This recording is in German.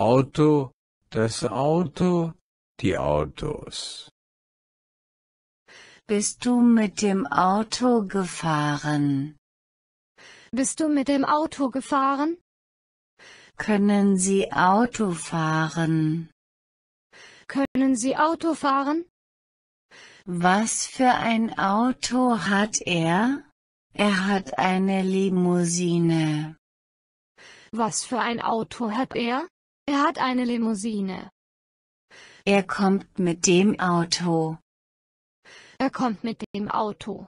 Auto, das Auto, die Autos. Bist du mit dem Auto gefahren? Bist du mit dem Auto gefahren? Können Sie Auto fahren? Können Sie Auto fahren? Was für ein Auto hat er? Er hat eine Limousine. Was für ein Auto hat er? Er hat eine Limousine. Er kommt mit dem Auto. Er kommt mit dem Auto.